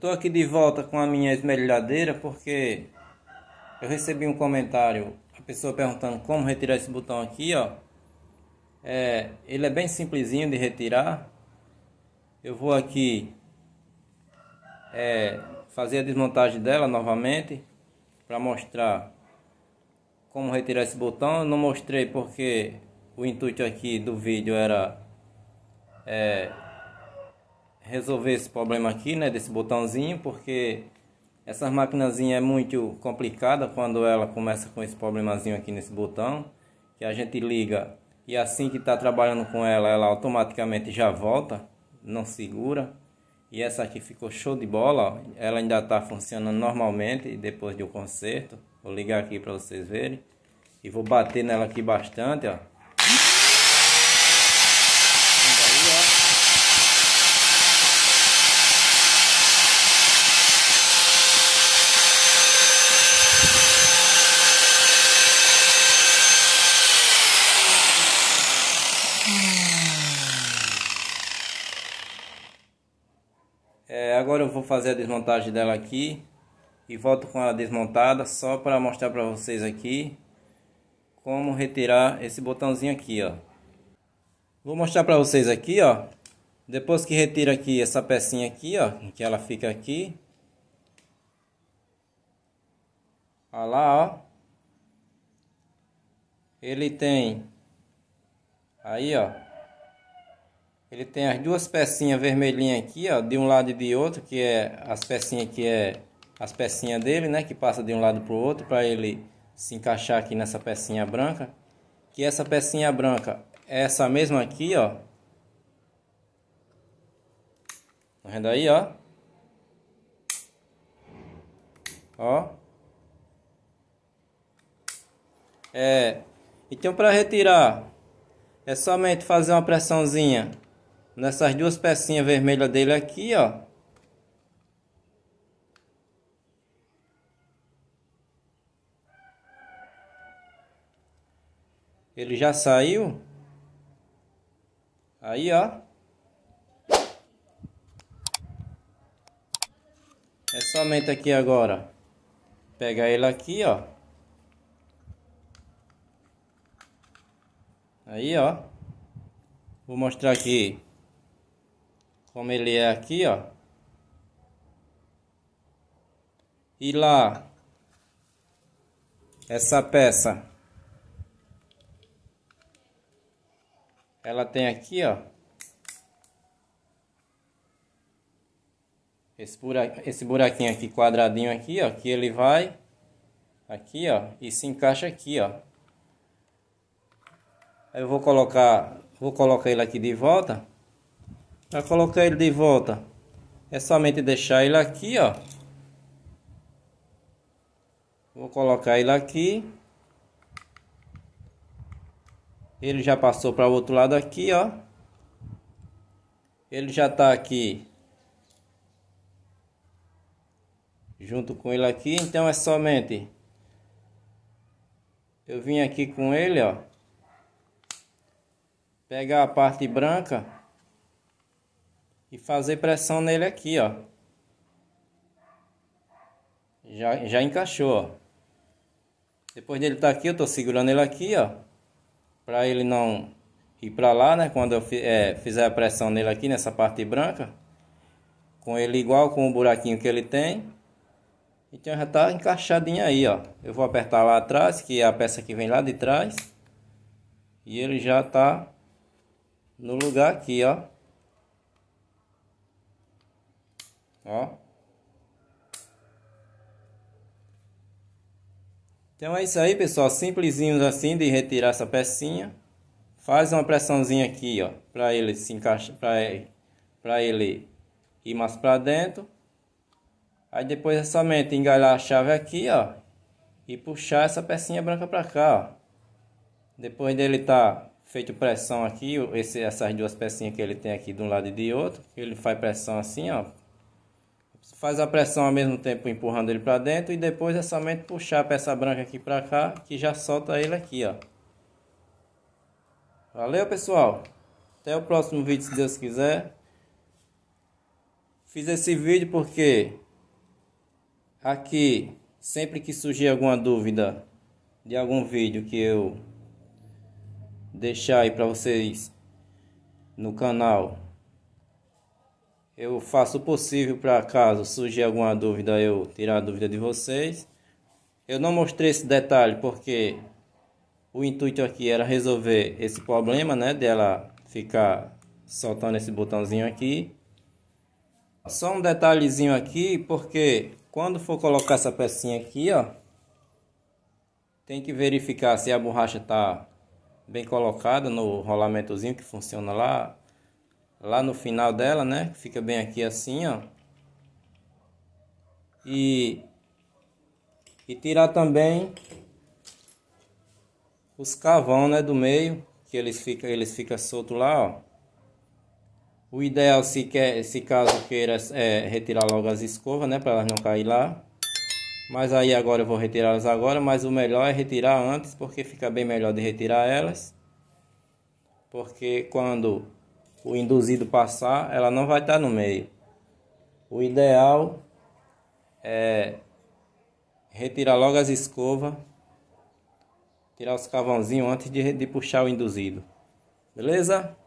estou aqui de volta com a minha esmerilhadeira porque eu recebi um comentário, a pessoa perguntando como retirar esse botão aqui, ó. É, ele é bem simplesinho de retirar. Eu vou aqui é, fazer a desmontagem dela novamente para mostrar como retirar esse botão. Eu não mostrei porque o intuito aqui do vídeo era é, resolver esse problema aqui, né, desse botãozinho, porque essa maquinazinha é muito complicada quando ela começa com esse problemazinho aqui nesse botão, que a gente liga e assim que está trabalhando com ela, ela automaticamente já volta, não segura. E essa aqui ficou show de bola, ó. ela ainda está funcionando normalmente depois do conserto. Vou ligar aqui para vocês verem. E vou bater nela aqui bastante, ó. Agora eu vou fazer a desmontagem dela aqui e volto com ela desmontada só para mostrar para vocês aqui como retirar esse botãozinho aqui, ó. Vou mostrar para vocês aqui, ó. Depois que retira aqui essa pecinha aqui, ó, que ela fica aqui. Olha lá, ó. Ele tem aí, ó, ele tem as duas pecinhas vermelhinhas aqui, ó, de um lado e de outro, que é as pecinhas que é as pecinhas dele, né, que passa de um lado para o outro para ele se encaixar aqui nessa pecinha branca. Que essa pecinha branca é essa mesma aqui, ó. Tá vendo aí, ó? Ó. É. Então para retirar é somente fazer uma pressãozinha nessas duas pecinhas vermelhas dele aqui, ó. Ele já saiu. Aí, ó. É somente aqui agora. Pegar ele aqui, ó. Aí, ó. Vou mostrar aqui como ele é aqui, ó. E lá, essa peça, ela tem aqui, ó. Esse, buraquinho aqui, quadradinho aqui, ó, que ele vai aqui, ó, e se encaixa aqui, ó. Eu vou colocar, vou colocar ele aqui de volta já coloquei ele de volta. É somente deixar ele aqui, ó. Vou colocar ele aqui. Ele já passou para o outro lado aqui, ó. Ele já tá aqui. Junto com ele aqui, então é somente eu vim aqui com ele, ó. Pegar a parte branca e fazer pressão nele aqui, ó. Já, já encaixou, ó. Depois dele tá aqui, eu tô segurando ele aqui, ó. Pra ele não ir pra lá, né? Quando eu é, fizer a pressão nele aqui, nessa parte branca. Com ele igual com o buraquinho que ele tem. Então já tá encaixadinho aí, ó. Eu vou apertar lá atrás, que é a peça que vem lá de trás. E ele já tá no lugar aqui, ó. Ó. Então é isso aí, pessoal. Simplesinhos assim de retirar essa pecinha. Faz uma pressãozinha aqui, ó, para ele se encaixar, para ele, pra ele ir mais para dentro. Aí depois é somente engalhar a chave aqui, ó, e puxar essa pecinha branca para cá, ó. Depois dele tá feito pressão aqui, esse, essas duas pecinhas que ele tem aqui de um lado e de outro, ele faz pressão assim, ó, faz a pressão ao mesmo tempo empurrando ele para dentro e depois é somente puxar a peça branca aqui para cá que já solta ele aqui, ó. Valeu, pessoal. Até o próximo vídeo, se Deus quiser. Fiz esse vídeo porque aqui, sempre que surgir alguma dúvida de algum vídeo que eu deixar aí para vocês no canal, eu faço o possível para caso surgir alguma dúvida, eu tirar a dúvida de vocês. Eu não mostrei esse detalhe porque o intuito aqui era resolver esse problema, né? Dela ficar soltando esse botãozinho aqui. Só um detalhezinho aqui, porque quando for colocar essa pecinha aqui, ó, tem que verificar se a borracha tá bem colocada no rolamentozinho que funciona lá lá no final dela, né? Fica bem aqui assim, ó. E, e tirar também os cavão, né, do meio, que eles fica eles fica solto lá, ó. O ideal se quer, se caso queira é retirar logo as escovas, né, para elas não cair lá. Mas aí agora eu vou retirá-las agora, mas o melhor é retirar antes, porque fica bem melhor de retirar elas. Porque quando o induzido passar, ela não vai estar no meio. O ideal é retirar logo as escovas, tirar os cavãozinhos antes de, de puxar o induzido. Beleza?